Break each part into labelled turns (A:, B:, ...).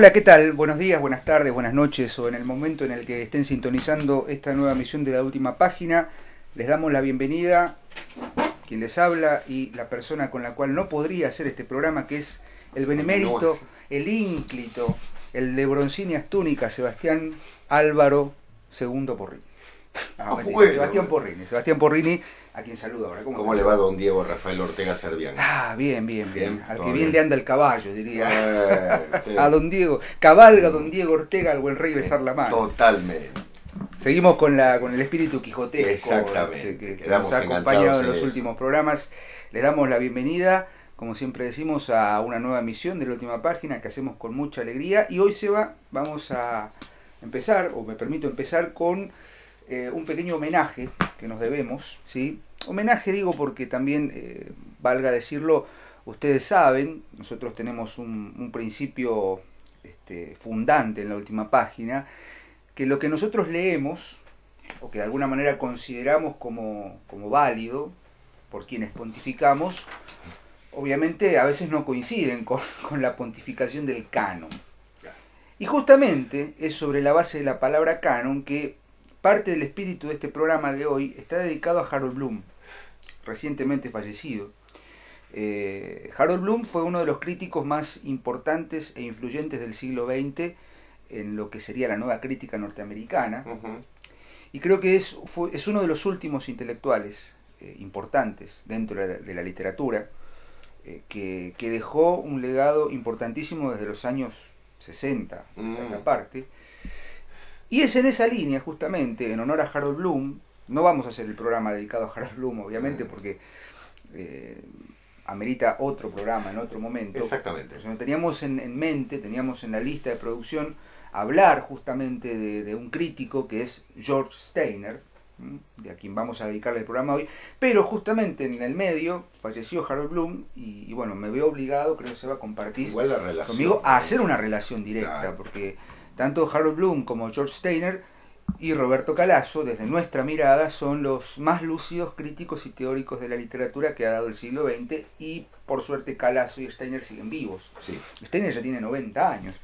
A: Hola, ¿qué tal? Buenos días, buenas tardes, buenas noches o en el momento en el que estén sintonizando esta nueva misión de la última página. Les damos la bienvenida, quien les habla y la persona con la cual no podría hacer este programa, que es el benemérito, el ínclito, el de broncíneas túnicas, Sebastián Álvaro II ah,
B: ah, Porrini. Sebastián
A: Porrini. Sebastián Porrini a quien saludo ahora.
B: ¿Cómo, le va don Diego Rafael Ortega Servián? Ah, bien, bien, bien. al que bien, le anda el caballo, diría. Ah, a don
A: Diego. Cabalga don Diego Ortega al buen rey besar la mano. Totalmente. Seguimos con, la, con el espíritu quijotesco Exactamente. que, nos ha acompañado en los últimos programas. Le damos la bienvenida, como siempre decimos, a una nueva emisión de la última página que hacemos con mucha alegría. Y hoy, se va. vamos a empezar, o me permito empezar, con eh, un pequeño homenaje que nos debemos, ¿sí? Homenaje digo porque también, eh, valga decirlo, ustedes saben, nosotros tenemos un, principio este, fundante en la última página, que lo que nosotros leemos, o que de alguna manera consideramos como, válido, por quienes pontificamos, obviamente a veces no coinciden con, con, la pontificación del canon. Y justamente es sobre la base de la palabra canon que Parte del espíritu de este programa de hoy está dedicado a Harold Bloom, recientemente fallecido. Eh, Harold Bloom fue uno de los críticos más importantes e influyentes del siglo XX en lo que sería la nueva crítica norteamericana. Y creo que es, uno de los últimos intelectuales eh, importantes dentro de la, literatura, eh, que, dejó un legado importantísimo desde los años 60, mm. aparte. Y es en esa línea, justamente, en honor a Harold Bloom, no vamos a hacer el programa dedicado a Harold Bloom, obviamente, mm. porque eh, amerita otro programa en otro momento. Exactamente. teníamos en, mente, teníamos en la lista de producción hablar justamente de, un crítico que es George Steiner, de a quien vamos a dedicarle el programa hoy, pero justamente en el medio falleció Harold Bloom y, bueno, me veo obligado, creo que se va a compartir conmigo, a hacer una relación directa, porque tanto Harold Bloom como George Steiner y Roberto Calasso, desde nuestra mirada, son los más lúcidos críticos y teóricos de la literatura que ha dado el siglo XX y por suerte Calasso y Steiner siguen vivos. Steiner ya tiene 90 años.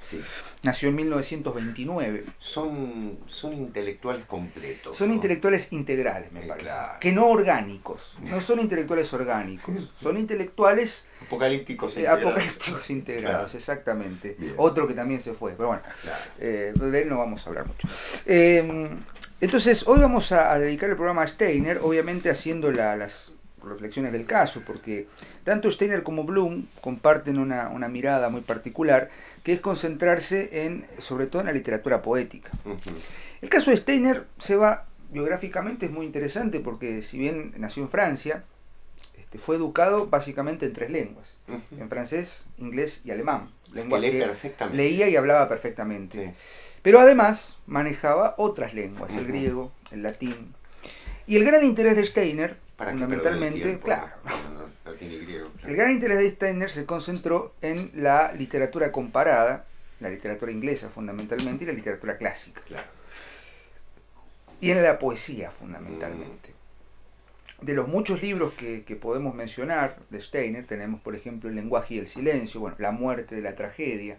A: Nació en 1929. Son, son intelectuales completos. Son intelectuales integrales, me eh, parece. Que no orgánicos. No son intelectuales orgánicos. Son intelectuales Apocalípticos eh, integrados. Apocalípticos integrados, exactamente. Otro que también se fue, pero bueno, eh, de él no vamos a hablar mucho. Em, entonces, hoy vamos a, dedicar el programa a Steiner, obviamente haciendo las reflexiones del caso, porque tanto Steiner como Bloom comparten una, mirada muy particular, que es concentrarse en, sobre todo en la literatura poética. El caso de Steiner se va biográficamente es muy interesante porque si bien nació en Francia, este, fue educado básicamente en tres lenguas, en francés, inglés y alemán. Lengua leía y hablaba perfectamente. Pero además manejaba otras lenguas, el griego, el latín. Y el gran interés de Steiner, fundamentalmente, claro, el gran interés de Steiner se concentró en la literatura comparada, la literatura inglesa fundamentalmente y la literatura clásica. Y en la poesía fundamentalmente. Mm de los muchos libros que, podemos mencionar de Steiner, tenemos por ejemplo El lenguaje y el silencio, bueno, La muerte de la tragedia.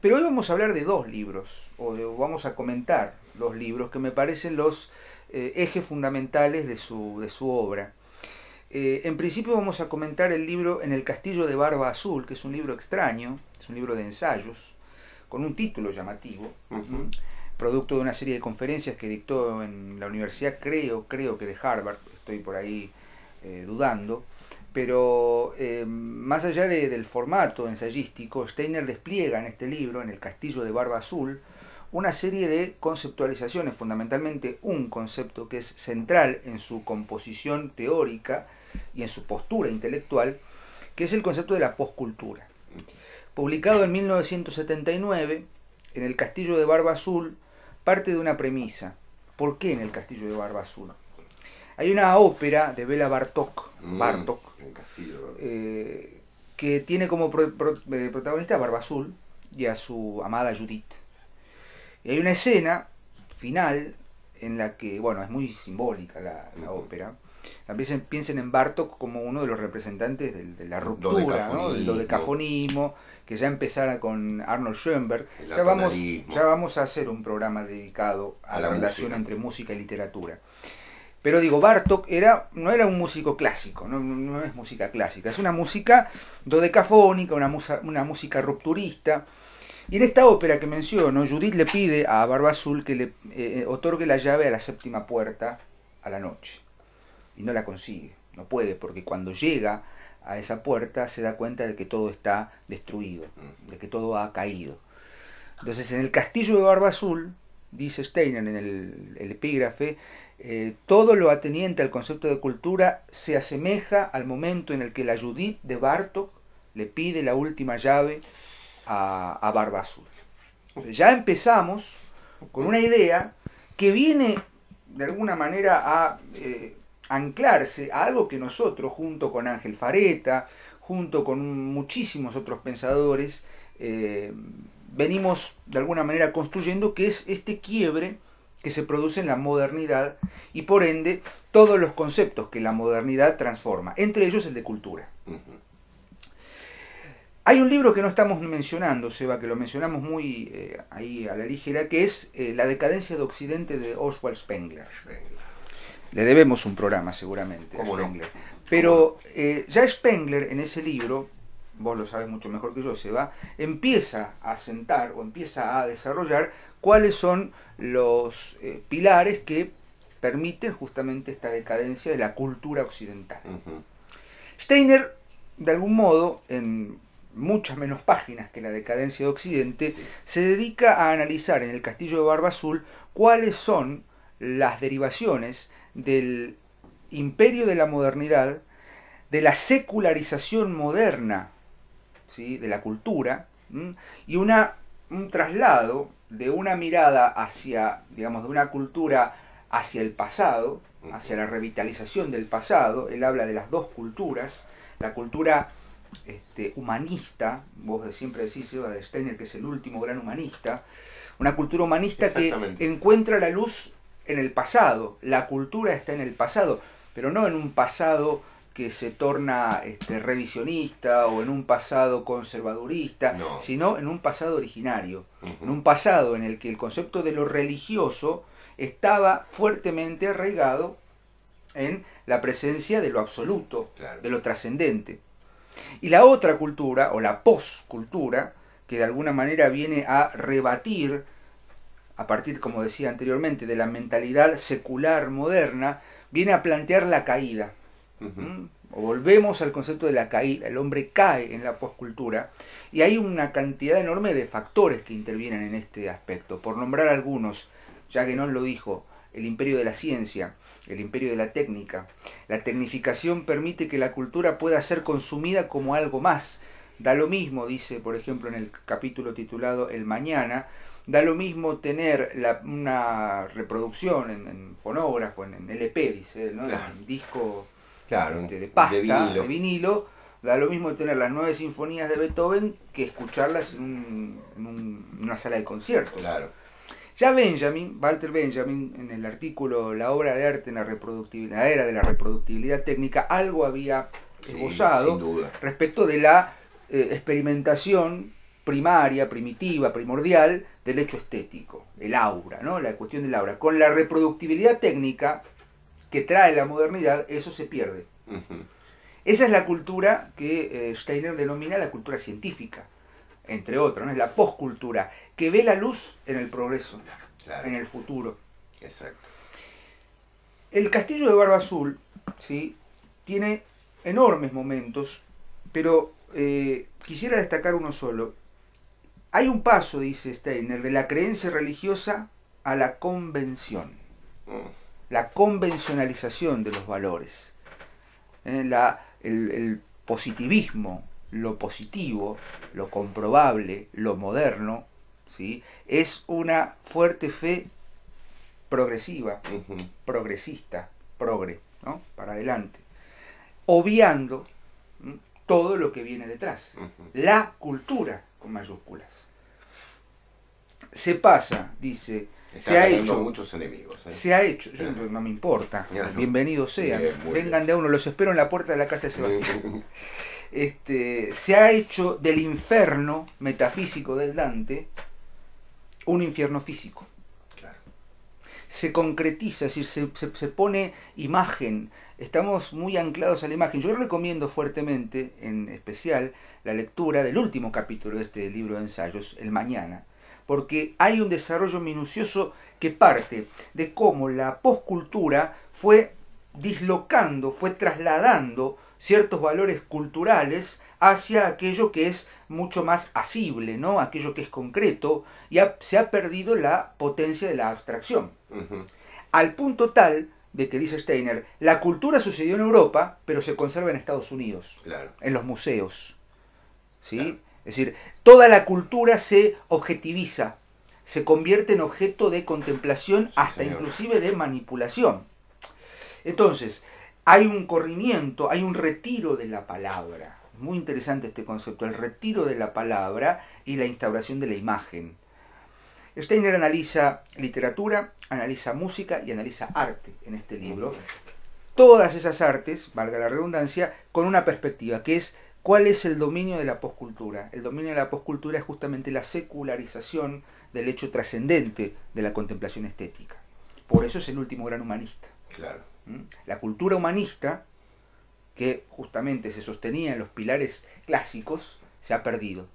A: Pero hoy vamos a hablar de dos libros, o, vamos a comentar los libros que me parecen los eh, ejes fundamentales de su, de su obra. Eh, en principio vamos a comentar el libro En el castillo de Barba Azul, que es un libro extraño, es un libro de ensayos, con un título llamativo producto de una serie de conferencias que dictó en la universidad, creo, creo que de Harvard, estoy por ahí eh, dudando, pero eh, más allá del formato ensayístico, Steiner despliega en este libro, en el Castillo de Barba Azul, una serie de conceptualizaciones, fundamentalmente un concepto que es central en su composición teórica y en su postura intelectual, que es el concepto de la poscultura. Publicado en 1979, en el Castillo de Barba Azul, parte de una premisa. ¿Por qué en el castillo de Barba Azul? Hay una ópera de Bela Bartok, mm, eh, que tiene como eh, protagonista a Barba Azul y a su amada Judith. Y hay una escena final en la que, bueno, es muy simbólica la, ópera, también piensen en Bartok como uno de los representantes de, la ruptura, lo de, que ya empezara con Arnold Schoenberg. Ya vamos, ya vamos a hacer un programa dedicado a, la, relación entre música y literatura. Pero digo, Bartok era, no era un músico clásico, no, es música clásica, es una música dodecafónica, una, una música rupturista. Y en esta ópera que menciono, Judith le pide a Barba Azul que le eh, eh, otorgue la llave a la séptima puerta a la noche y no la consigue, no puede, porque cuando llega a esa puerta se da cuenta de que todo está destruido, de que todo ha caído. Entonces en el castillo de Barba Azul, dice Steiner en el, epígrafe, eh, todo lo ateniente al concepto de cultura se asemeja al momento en el que la Judith de Bartok le pide la última llave a, Barba Azul. ya empezamos con una idea que viene de alguna manera a eh, anclarse a algo que nosotros, junto con Ángel Fareta, junto con muchísimos otros pensadores, eh, venimos de alguna manera construyendo, que es este quiebre que se produce en la modernidad y por ende todos los conceptos que la modernidad transforma, entre ellos el de cultura. Hay un libro que no estamos mencionando, Seba, que lo mencionamos muy eh, ahí a la ligera, que es eh, La decadencia de Occidente de Oswald Spengler. Le debemos un programa seguramente a Spengler. Pero eh, ya Spengler en ese libro, vos lo sabes mucho mejor que yo, Seba, empieza a sentar o empieza a desarrollar cuáles son los eh, pilares que permiten justamente esta decadencia de la cultura occidental. Steiner, de algún modo, en muchas menos páginas que la decadencia de Occidente, se dedica a analizar en el Castillo de Barba Azul cuáles son las derivaciones del imperio de la modernidad, de la secularización moderna ¿sí? de la cultura y una, un traslado de una mirada hacia, digamos, de una cultura hacia el pasado, hacia la revitalización del pasado. Él habla de las dos culturas, la cultura este, humanista, vos siempre decís, Eva de Steiner, que es el último gran humanista, una cultura humanista que encuentra la luz en el pasado, la cultura está en el pasado, pero no en un pasado que se torna este, revisionista o en un pasado conservadurista, sino en un pasado originario, en un pasado en el que el concepto de lo religioso estaba fuertemente arraigado en la presencia de lo absoluto, de lo trascendente. Y la otra cultura, o la poscultura, que de alguna manera viene a rebatir a partir, como decía anteriormente, de la mentalidad secular moderna, viene a plantear la caída. volvemos al concepto de la caída, el hombre cae en la postcultura y hay una cantidad enorme de factores que intervienen en este aspecto. Por nombrar algunos, ya que no lo dijo, el imperio de la ciencia, el imperio de la técnica. La tecnificación permite que la cultura pueda ser consumida como algo más. Da lo mismo, dice, por ejemplo, en el capítulo titulado El Mañana, Da lo mismo tener la, una reproducción en, fonógrafo, en, el LP, dice, ¿no? disco
B: de pasta, de
A: vinilo. Da lo mismo tener las nueve sinfonías de Beethoven que escucharlas en, una sala de conciertos. Ya Benjamin, Walter Benjamin, en el artículo La obra de arte en la, reproductibilidad, era de la reproductibilidad técnica, algo había esbozado respecto de la eh, experimentación primaria, primitiva, primordial del hecho estético, el aura, ¿no? la cuestión del aura. Con la reproductibilidad técnica que trae la modernidad, eso se pierde. Esa es la cultura que eh, Steiner denomina la cultura científica, entre otras, es la poscultura, que ve la luz en el progreso, en el futuro. Exacto. El castillo de Barba Azul ¿sí? tiene enormes momentos, pero eh, quisiera destacar uno solo, hay un paso, dice Steiner, de la creencia religiosa a la convención. La convencionalización de los valores. Eh, el, positivismo, lo positivo, lo comprobable, lo moderno, ¿sí? es una fuerte fe progresiva, progresista, progre, ¿no? para adelante, obviando todo lo que viene detrás, la cultura, con mayúsculas. Se pasa, dice. ¿eh? se ha hecho muchos
B: enemigos. Se ha hecho,
A: no me importa. Bienvenidos sean. Vengan de uno, los espero en la puerta de la casa de Sebastián. este, se ha hecho del infierno metafísico del Dante un infierno físico se concretiza, es decir, se, se, se, pone imagen, estamos muy anclados a la imagen. Yo recomiendo fuertemente, en especial, la lectura del último capítulo de este libro de ensayos, El Mañana, porque hay un desarrollo minucioso que parte de cómo la poscultura fue dislocando, fue trasladando ciertos valores culturales hacia aquello que es mucho más asible, ¿no? aquello que es concreto, y se ha perdido la potencia de la abstracción. Al punto tal de que dice Steiner, la cultura sucedió en Europa, pero se conserva en Estados Unidos, en los museos. ¿sí? Es decir, toda la cultura se objetiviza, se convierte en objeto de contemplación, hasta inclusive de manipulación. Entonces, hay un corrimiento, hay un retiro de la palabra. Es muy interesante este concepto, el retiro de la palabra y la instauración de la imagen. Steiner analiza literatura, analiza música y analiza arte en este libro. Todas esas artes, valga la redundancia, con una perspectiva, que es cuál es el dominio de la poscultura. El dominio de la poscultura es justamente la secularización del hecho trascendente de la contemplación estética. Por eso es el último gran humanista. Claro. ¿Mm? La cultura humanista, que justamente se sostenía en los pilares clásicos, se ha perdido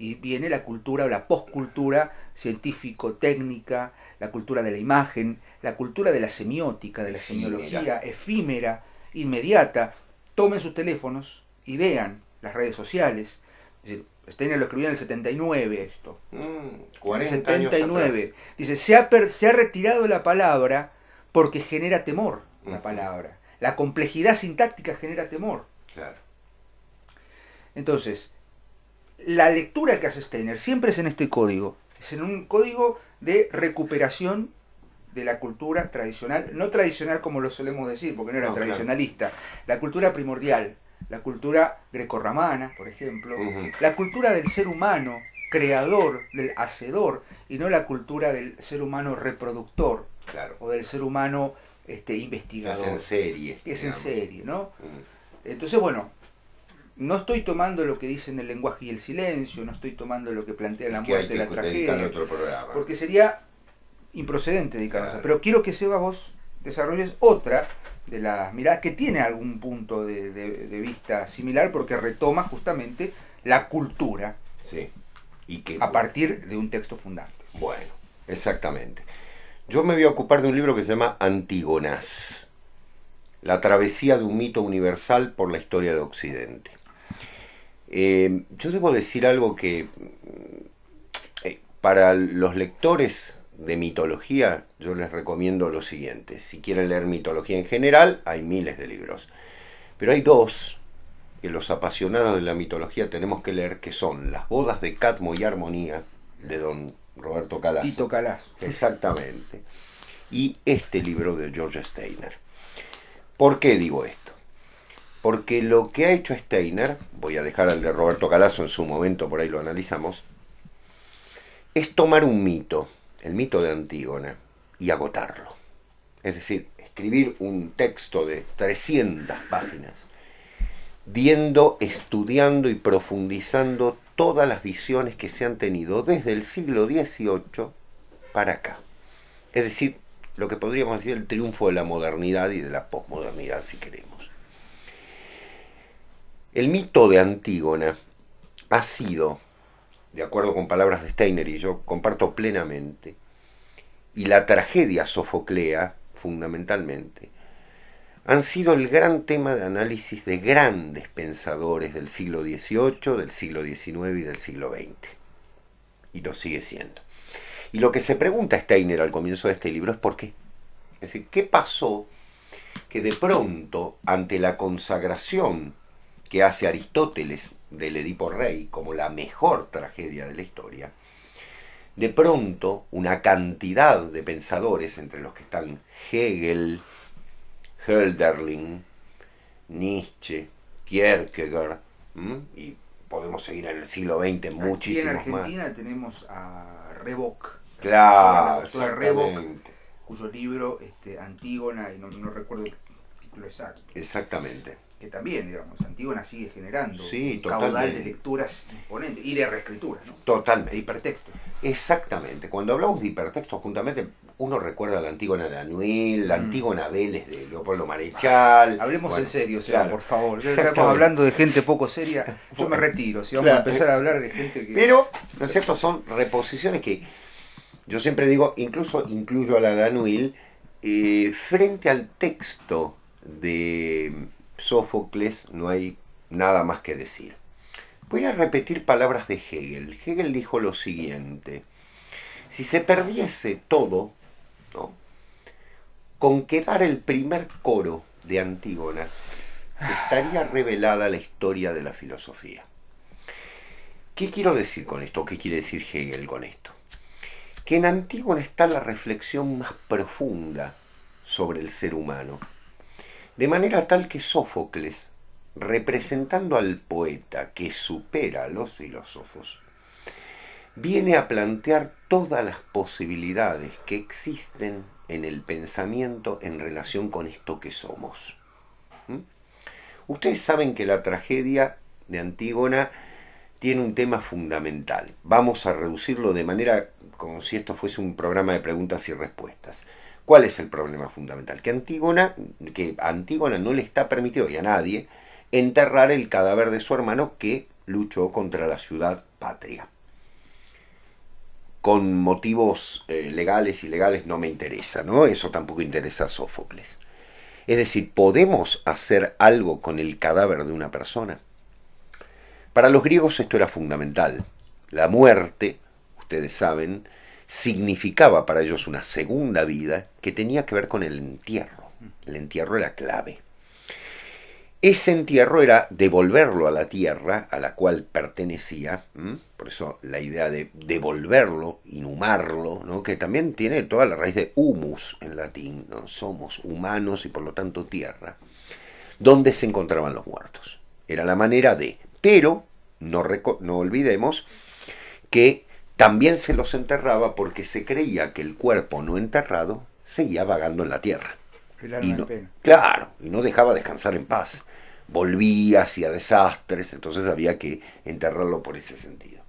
A: y viene la cultura o la poscultura científico-técnica, la cultura de la imagen, la cultura de la semiótica, de la semiología efímera, inmediata. Tomen sus teléfonos y vean las redes sociales. Es Steiner lo escribió en el 79 esto. Mm, el 79. Dice, se ha, se ha retirado la palabra porque genera temor la palabra. La complejidad sintáctica genera temor. Claro. Entonces, la lectura que hace Steiner siempre es en este código, es en un código de recuperación de la cultura tradicional, no tradicional como lo solemos decir, porque no era tradicionalista, la cultura primordial, la cultura grecorramana, por ejemplo, la cultura del ser humano, creador, del hacedor, y no la cultura del ser humano reproductor, claro. o del ser humano este, investigador. Es en serie. Es en serie, ¿no? Entonces, bueno, no estoy tomando lo que dicen el lenguaje y el silencio, no estoy tomando lo que plantea la muerte y la tragedia. porque sería improcedente de Pero quiero que Seba vos desarrolles otra de las miradas que tiene algún punto de, vista similar porque retoma justamente la cultura. Y que, a partir de un texto fundante.
B: Bueno, exactamente. Yo me voy a ocupar de un libro que se llama Antígonas, La travesía de un mito universal por la historia de Occidente. Eh, yo debo decir algo que eh, para los lectores de mitología yo les recomiendo lo siguiente. Si quieren leer mitología en general, hay miles de libros. Pero hay dos que los apasionados de la mitología tenemos que leer, que son Las bodas de Cadmo y Armonía, de don Roberto Calas. Tito Calas. Exactamente. Y este libro de George Steiner. ¿Por qué digo esto? Porque lo que ha hecho Steiner, voy a dejar al de Roberto Calazo en su momento, por ahí lo analizamos, es tomar un mito, el mito de Antígona, y agotarlo. Es decir, escribir un texto de 300 páginas, viendo, estudiando y profundizando todas las visiones que se han tenido desde el siglo XVIII para acá. Es decir, lo que podríamos decir el triunfo de la modernidad y de la posmodernidad, si queremos. El mito de Antígona ha sido, de acuerdo con palabras de Steiner y yo comparto plenamente, y la tragedia sofoclea, fundamentalmente, han sido el gran tema de análisis de grandes pensadores del siglo XVIII, del siglo XIX y del siglo XX. Y lo sigue siendo. Y lo que se pregunta Steiner al comienzo de este libro es por qué. Es decir, ¿qué pasó que de pronto, ante la consagración que hace Aristóteles del Edipo Rey como la mejor tragedia de la historia, de pronto una cantidad de pensadores, entre los que están Hegel, Hölderlin, Nietzsche, Kierkegaard, y podemos seguir en el siglo XX muchísimos Aquí en Argentina
A: tenemos a Revoc, claro, cuyo libro, este, Antígona, y no recuerdo el título exacto.
B: Exactamente que también, digamos, Antígona sigue generando un caudal de lecturas y de reescritura, ¿no? Totalmente. De Exactamente. Cuando hablamos de hipertextos, juntamente uno recuerda a la Antígona de Anuil, la mm. Antígona de Leopoldo Marechal. hablemos en serio, por favor. Estamos hablando de gente poco seria. Yo me retiro, si vamos a empezar a hablar
A: de gente que. Pero,
B: ¿no es cierto? Son reposiciones que yo siempre digo, incluso incluyo a la Lanuil, eh, frente al texto de Sófocles no hay nada más que decir. Voy a repetir palabras de Hegel. Hegel dijo lo siguiente, si se perdiese todo, con quedar el primer coro de Antígona, estaría revelada la historia de la filosofía. ¿Qué quiero decir con esto? ¿Qué quiere decir Hegel con esto? Que en Antígona está la reflexión más profunda sobre el ser humano de manera tal que Sófocles, representando al poeta que supera a los filósofos, viene a plantear todas las posibilidades que existen en el pensamiento en relación con esto que somos. ¿Mm? Ustedes saben que la tragedia de Antígona tiene un tema fundamental. Vamos a reducirlo de manera como si esto fuese un programa de preguntas y respuestas. ¿Cuál es el problema fundamental? Que Antígona, que Antígona no le está permitido, y a nadie, enterrar el cadáver de su hermano que luchó contra la ciudad patria. Con motivos eh, legales y legales no me interesa, ¿no? Eso tampoco interesa a Sófocles. Es decir, ¿podemos hacer algo con el cadáver de una persona? Para los griegos esto era fundamental. La muerte, ustedes saben, significaba para ellos una segunda vida que tenía que ver con el entierro. El entierro era clave. Ese entierro era devolverlo a la tierra a la cual pertenecía, por eso la idea de devolverlo, inhumarlo, que también tiene toda la raíz de humus en latín, somos humanos y por lo tanto tierra, donde se encontraban los muertos. Era la manera de, pero no olvidemos que también se los enterraba porque se creía que el cuerpo no enterrado seguía vagando en la tierra. claro, y no dejaba descansar en paz. Volvía hacia desastres, entonces había que enterrarlo por ese sentido.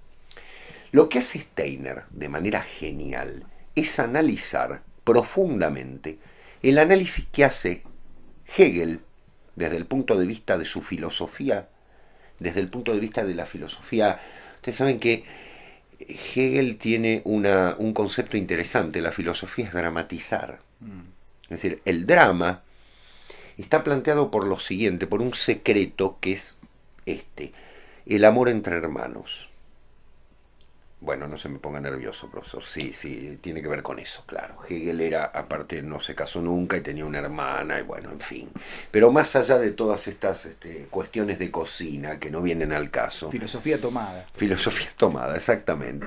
B: Lo que hace Steiner de manera genial es analizar profundamente el análisis que hace Hegel desde el punto de vista de su filosofía, desde el punto de vista de la filosofía. Ustedes saben que Hegel tiene un concepto interesante, la filosofía es dramatizar. Mm. Es decir, el drama está planteado por lo siguiente, por un secreto que es este, el amor entre hermanos. Bueno, no se me ponga nervioso, profesor. Sí, sí, tiene que ver con eso, claro. Hegel era, aparte, no se casó nunca y tenía una hermana, y bueno, en fin. Pero más allá de todas estas este, cuestiones de cocina que no vienen al caso. Filosofía tomada. Filosofía tomada, exactamente.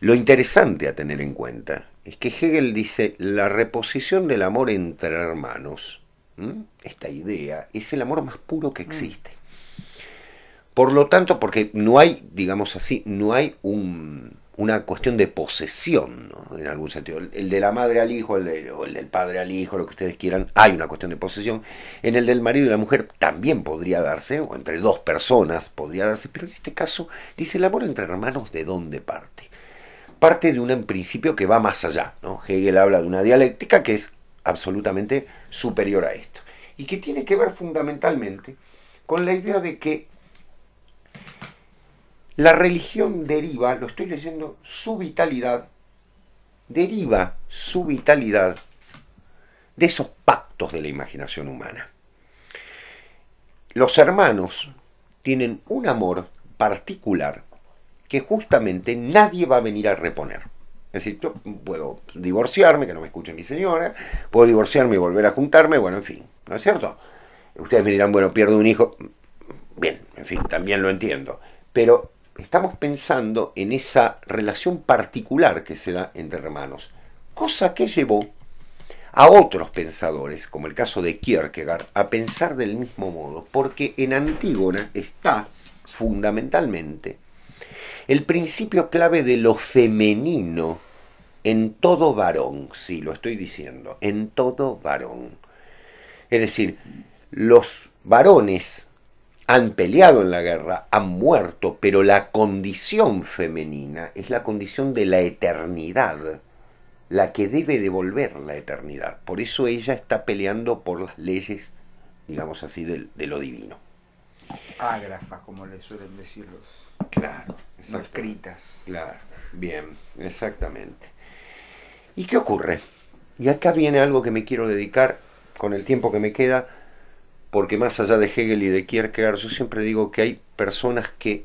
B: Lo interesante a tener en cuenta es que Hegel dice la reposición del amor entre hermanos, esta idea, es el amor más puro que mm. existe. Por lo tanto, porque no hay, digamos así, no hay una cuestión de posesión, en algún sentido. El, de la madre al hijo, el, del padre al hijo, lo que ustedes quieran, hay una cuestión de posesión. En el del marido y la mujer también podría darse, o entre dos personas podría darse, pero en este caso dice el amor entre hermanos, ¿de dónde parte? Parte de un principio que va más allá. ¿no? Hegel habla de una dialéctica que es absolutamente superior a esto, y que tiene que ver fundamentalmente con la idea de que la religión deriva, lo estoy leyendo, su vitalidad, deriva su vitalidad de esos pactos de la imaginación humana. Los hermanos tienen un amor particular que justamente nadie va a venir a reponer. Es decir, yo puedo divorciarme, que no me escuche mi señora, puedo divorciarme y volver a juntarme, bueno, en fin, ¿no es cierto? Ustedes me dirán, bueno, pierdo un hijo, bien, en fin, también lo entiendo, pero estamos pensando en esa relación particular que se da entre hermanos, cosa que llevó a otros pensadores, como el caso de Kierkegaard, a pensar del mismo modo, porque en Antígona está fundamentalmente el principio clave de lo femenino en todo varón, sí, lo estoy diciendo, en todo varón. Es decir, los varones han peleado en la guerra, han muerto, pero la condición femenina es la condición de la eternidad, la que debe devolver la eternidad. Por eso ella está peleando por las leyes, digamos así, de, lo divino.
A: Ágrafas, como le suelen decir los...
B: Claro, escritas. Claro, bien, exactamente. ¿Y qué ocurre? Y acá viene algo que me quiero dedicar con el tiempo que me queda porque más allá de Hegel y de Kierkegaard, yo siempre digo que hay personas que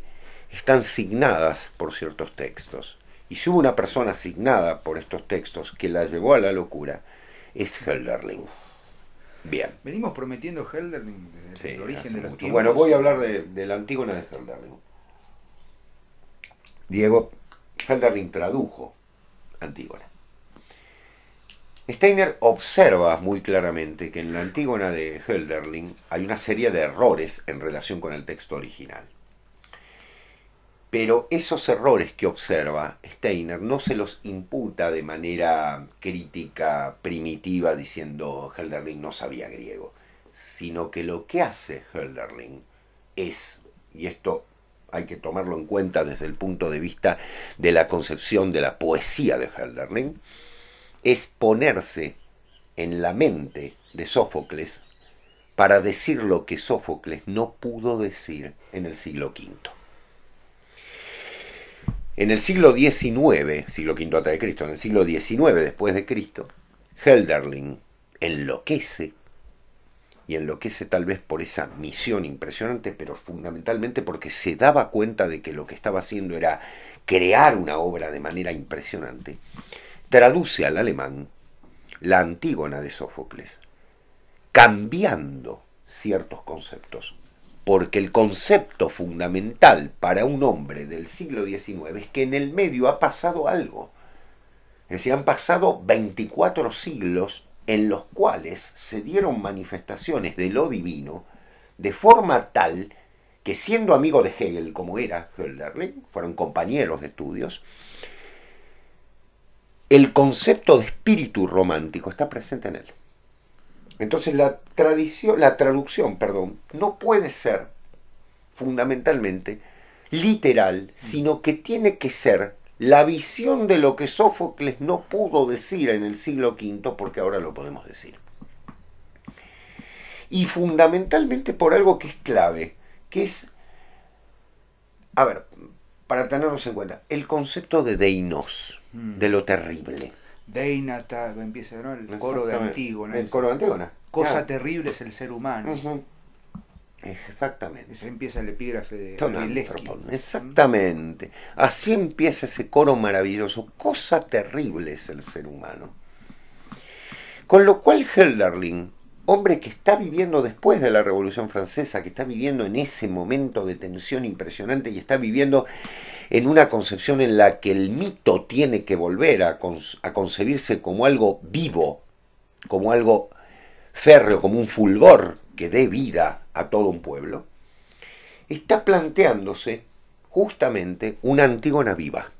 B: están signadas por ciertos textos. Y si hubo una persona asignada por estos textos que la llevó a la locura, es Helderling. Bien.
A: Venimos prometiendo Helderling desde el origen de Y Bueno, voy a hablar de,
B: la Antígona de Helderling. Diego, Helderling tradujo Antígona. Steiner observa muy claramente que en la Antígona de Hölderlin hay una serie de errores en relación con el texto original. Pero esos errores que observa Steiner no se los imputa de manera crítica, primitiva, diciendo Hölderlin no sabía griego, sino que lo que hace Hölderlin es, y esto hay que tomarlo en cuenta desde el punto de vista de la concepción de la poesía de Hölderlin, es ponerse en la mente de Sófocles para decir lo que Sófocles no pudo decir en el siglo V. En el siglo XIX, siglo V antes de Cristo, en el siglo XIX después de Cristo, Helderling enloquece, y enloquece tal vez por esa misión impresionante, pero fundamentalmente porque se daba cuenta de que lo que estaba haciendo era crear una obra de manera impresionante traduce al alemán la Antígona de Sófocles, cambiando ciertos conceptos, porque el concepto fundamental para un hombre del siglo XIX es que en el medio ha pasado algo. Es decir, han pasado 24 siglos en los cuales se dieron manifestaciones de lo divino de forma tal que siendo amigo de Hegel como era Hölderlin, fueron compañeros de estudios, el concepto de espíritu romántico está presente en él. Entonces la, tradición, la traducción perdón, no puede ser fundamentalmente literal, sino que tiene que ser la visión de lo que Sófocles no pudo decir en el siglo V, porque ahora lo podemos decir. Y fundamentalmente por algo que es clave, que es, a ver, para tenerlos en cuenta, el concepto de deinos, mm. de lo terrible. Deinata, empieza el coro de Antígona. El coro de Antígona. Cosa
A: terrible es el ser humano. Exactamente. Ese empieza el epígrafe
B: de Antropón. Exactamente. Así empieza ese coro maravilloso. Cosa terrible es el ser humano. Con lo cual Helderling hombre que está viviendo después de la Revolución Francesa, que está viviendo en ese momento de tensión impresionante y está viviendo en una concepción en la que el mito tiene que volver a, concebirse como algo vivo, como algo férreo, como un fulgor que dé vida a todo un pueblo, está planteándose justamente una Antígona viva,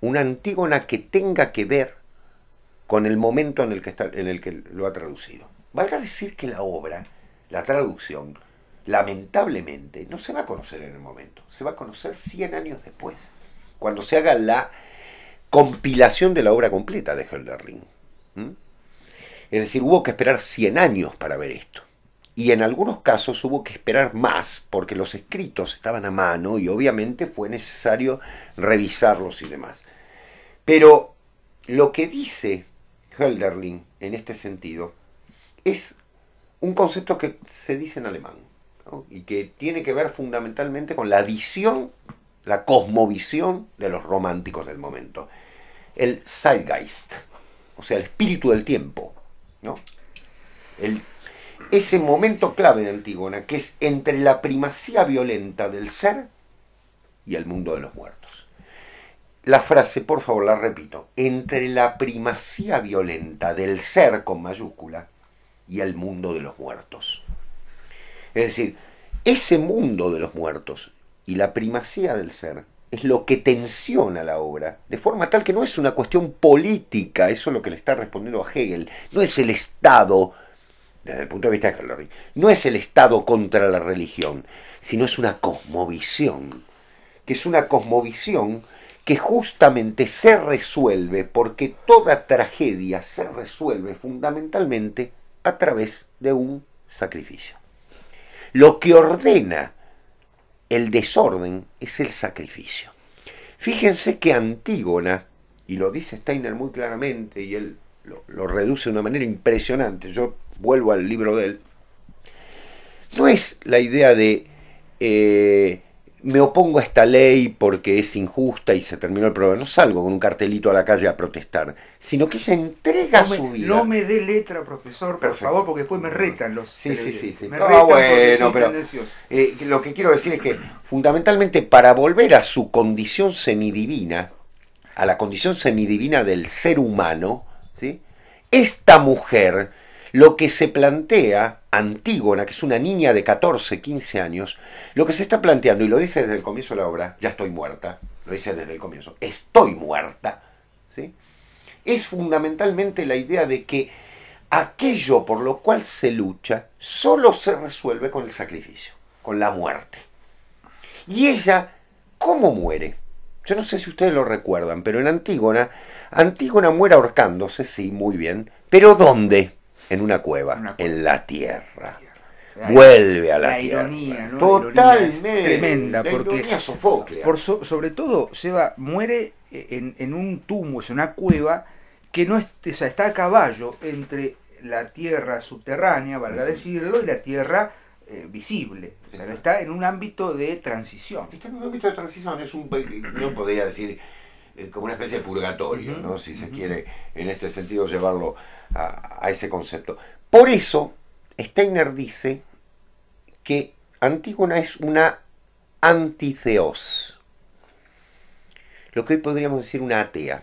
B: una Antígona que tenga que ver con el momento en el que, está, en el que lo ha traducido. Valga decir que la obra, la traducción, lamentablemente no se va a conocer en el momento, se va a conocer 100 años después, cuando se haga la compilación de la obra completa de Hölderlin. Es decir, hubo que esperar 100 años para ver esto. Y en algunos casos hubo que esperar más porque los escritos estaban a mano y obviamente fue necesario revisarlos y demás. Pero lo que dice Hölderlin en este sentido es un concepto que se dice en alemán y que tiene que ver fundamentalmente con la visión, la cosmovisión de los románticos del momento. El Zeitgeist, o sea, el espíritu del tiempo. ¿no? El, ese momento clave de Antígona, que es entre la primacía violenta del ser y el mundo de los muertos. La frase, por favor, la repito, entre la primacía violenta del ser con mayúscula y al mundo de los muertos. Es decir, ese mundo de los muertos y la primacía del ser es lo que tensiona la obra, de forma tal que no es una cuestión política, eso es lo que le está respondiendo a Hegel, no es el Estado, desde el punto de vista de Hegel, no es el Estado contra la religión, sino es una cosmovisión, que es una cosmovisión que justamente se resuelve, porque toda tragedia se resuelve fundamentalmente a través de un sacrificio. Lo que ordena el desorden es el sacrificio. Fíjense que Antígona, y lo dice Steiner muy claramente, y él lo, reduce de una manera impresionante, yo vuelvo al libro de él, no es la idea de eh, me opongo a esta ley porque es injusta y se terminó el problema. No salgo con un cartelito a la calle a protestar, sino que ella
A: entrega su vida. No me dé letra, profesor, por favor, porque después me retan los. Sí, sí, sí, sí. Me ah, retan bueno, pero,
B: eh, lo que quiero decir es que fundamentalmente para volver a su condición semidivina, a la condición semidivina del ser humano, esta mujer lo que se plantea Antígona, que es una niña de 14, 15 años, lo que se está planteando, y lo dice desde el comienzo de la obra, ya estoy muerta, lo dice desde el comienzo, estoy muerta, ¿sí? es fundamentalmente la idea de que aquello por lo cual se lucha solo se resuelve con el sacrificio, con la muerte. Y ella, ¿cómo muere? Yo no sé si ustedes lo recuerdan, pero en Antígona, Antígona muere ahorcándose, sí, muy bien, pero ¿dónde? en una cueva, en la tierra. Vuelve a la, la tierra. Ironía, ¿no? Totalmente. La ironía tremenda. porque, ironía sofoclea.
A: Por sobre todo, Seba muere eh, en, un tumbo, es una cueva, que no es, está a caballo entre la tierra subterránea, valga decirlo, y la tierra eh, visible. está en un ámbito de
B: transición. Está en un ámbito de transición, es un, yo eh, podría decir, como una especie de purgatorio, ¿no? Si se quiere, en este sentido, llevarlo a, ese concepto. Por eso, Steiner dice que Antígona es una antiteos lo que hoy podríamos decir una atea.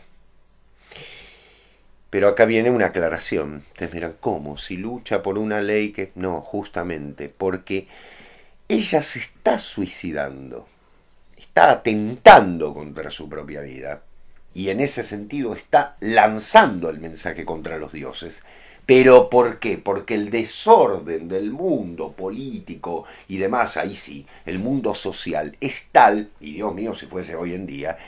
B: Pero acá viene una aclaración. te miran, ¿cómo? Si lucha por una ley que... No, justamente, porque ella se está suicidando, está atentando contra su propia vida y en ese sentido está lanzando el mensaje contra los dioses. ¿Pero por qué? Porque el desorden del mundo político y demás, ahí sí, el mundo social es tal, y Dios mío si fuese hoy en día,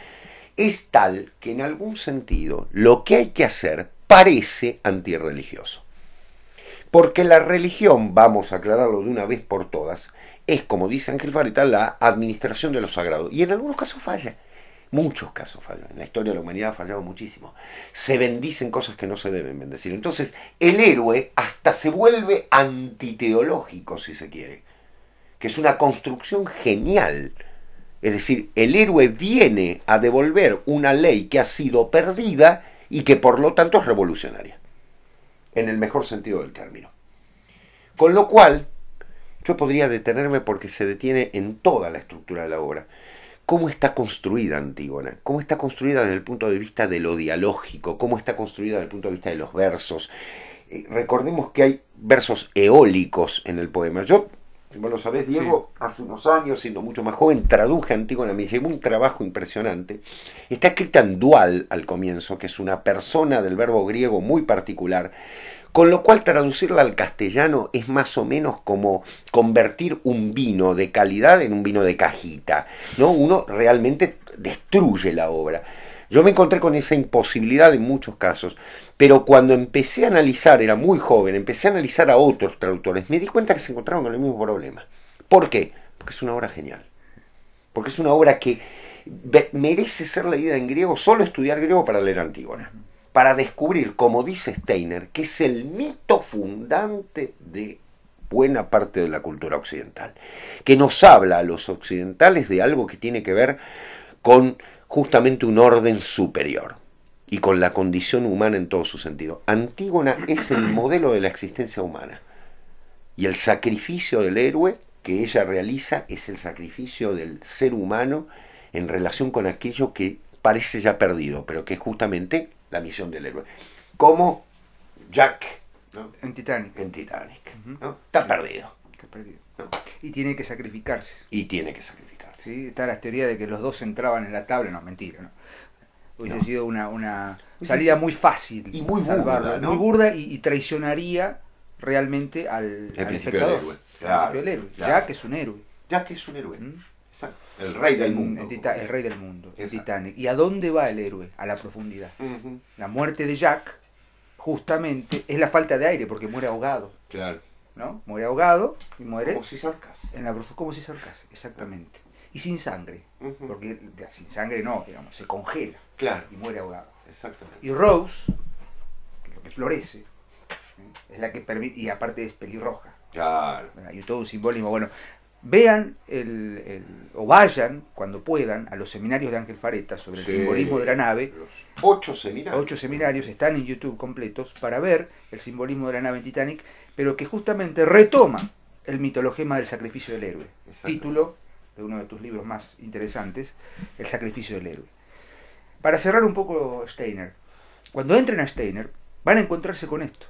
B: es tal que en algún sentido lo que hay que hacer parece antirreligioso. Porque la religión, vamos a aclararlo de una vez por todas, es, como dice Ángel Vareta, la administración de lo sagrado. Y en algunos casos falla Muchos casos fallan. En la historia de la humanidad ha fallado muchísimo. Se bendicen cosas que no se deben bendecir. Entonces, el héroe hasta se vuelve antiteológico, si se quiere, que es una construcción genial. Es decir, el héroe viene a devolver una ley que ha sido perdida y que por lo tanto es revolucionaria, en el mejor sentido del término. Con lo cual, yo podría detenerme porque se detiene en toda la estructura de la obra cómo está construida Antígona, cómo está construida desde el punto de vista de lo dialógico, cómo está construida desde el punto de vista de los versos. Eh, recordemos que hay versos eólicos en el poema. Yo, vos lo sabés, Diego, hace unos años, siendo mucho más joven, traduje Antígona, me llevó un trabajo impresionante. Está escrita en dual al comienzo, que es una persona del verbo griego muy particular con lo cual traducirla al castellano es más o menos como convertir un vino de calidad en un vino de cajita. ¿no? Uno realmente destruye la obra. Yo me encontré con esa imposibilidad en muchos casos, pero cuando empecé a analizar, era muy joven, empecé a analizar a otros traductores, me di cuenta que se encontraban con el mismo problema. ¿Por qué? Porque es una obra genial. Porque es una obra que merece ser leída en griego, solo estudiar griego para leer Antígona para descubrir, como dice Steiner, que es el mito fundante de buena parte de la cultura occidental, que nos habla a los occidentales de algo que tiene que ver con justamente un orden superior y con la condición humana en todo su sentido. Antígona es el modelo de la existencia humana y el sacrificio del héroe que ella realiza es el sacrificio del ser humano en relación con aquello que parece ya perdido, pero que es justamente la misión del héroe. Como Jack en Titanic. En Titanic. Está perdido. perdido. Y tiene que sacrificarse. Y tiene que
A: sacrificarse. Está la teoría de que los dos entraban en la tabla. No, mentira. ¿no? Hubiese sido una, salida muy fácil. Y muy burda. Muy burda y, traicionaría realmente al, al héroe. del héroe. Jack es un héroe. Jack es un héroe. El rey del mundo. El, rey del mundo, el Titanic. ¿Y a dónde va el héroe? A la profundidad. La muerte de Jack, justamente, es la falta de aire, porque muere ahogado. Claro. ¿No? Muere ahogado y muere. Como si se En la como si sarcas, exactamente. Y sin sangre. Porque sin sangre no, digamos, se congela. Claro. Y muere ahogado. Exactamente. Y Rose, que lo que florece, ¿eh? es la que permite. Y aparte es pelirroja. Claro. Y todo un simbolismo. Bueno, vean o vayan cuando puedan a los seminarios de Ángel Fareta sobre el simbolismo de la nave. ocho seminarios. Ocho seminarios están en YouTube completos para ver el simbolismo de la nave en Titanic, pero que justamente retoma el mitologema del sacrificio del héroe. Título de uno de tus libros más interesantes, El sacrificio del héroe. Para cerrar un poco Steiner, cuando entren a Steiner van a encontrarse con esto.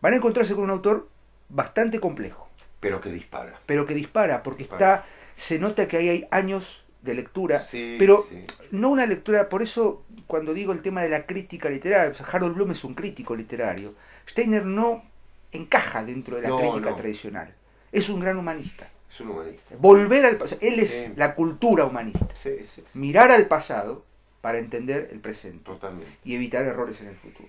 A: Van a encontrarse con un autor bastante complejo
B: pero que dispara.
A: Pero que dispara, porque está. Se nota que ahí hay años de lectura, pero no una lectura, por eso cuando digo el tema de la crítica literaria, o Harold Bloom es un crítico literario, Steiner no encaja dentro de la crítica tradicional, es un gran humanista.
B: Es un humanista. Volver al pasado, él es
A: la cultura humanista. Mirar al pasado para entender el presente y evitar errores en el futuro,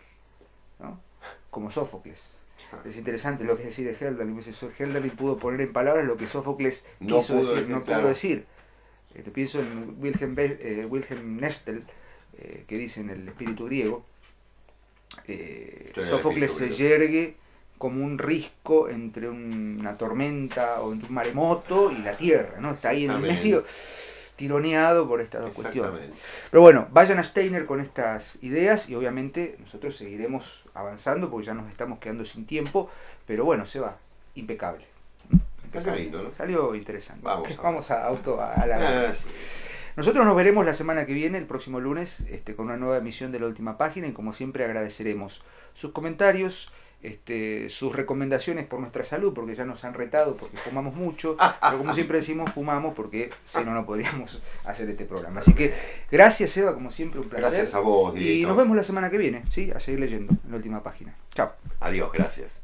A: ¿no? como Sófocles. Ah. Es interesante lo que decir de pudo poner en palabras lo que Sófocles quiso decir, no pudo decir. te este, pienso en Wilhelm, eh, Wilhelm Nestel, eh, que dice en el espíritu griego, eh, Sófocles se yergue como un risco entre una tormenta o entre un maremoto y la tierra, ¿no? Está ahí en el medio tironeado por estas dos cuestiones. Pero bueno, vayan a Steiner con estas ideas y obviamente nosotros seguiremos avanzando porque ya nos estamos quedando sin tiempo, pero bueno, se va, impecable. Salió interesante. Vamos, a, auto a, la... Ah, nosotros nos veremos la semana que viene, el próximo lunes, este, con una nueva emisión de la última página y como siempre agradeceremos sus comentarios, este, sus recomendaciones por nuestra salud, porque ya nos han retado, porque fumamos mucho, ah, ah, pero como ah. siempre decimos, fumamos porque si no, no podríamos hacer este programa. Así que gracias, Eva, como siempre, un placer. Gracias a vos, Y nos vemos la semana que viene, ¿sí? A seguir leyendo en la última página. Chao.
B: Adiós, gracias.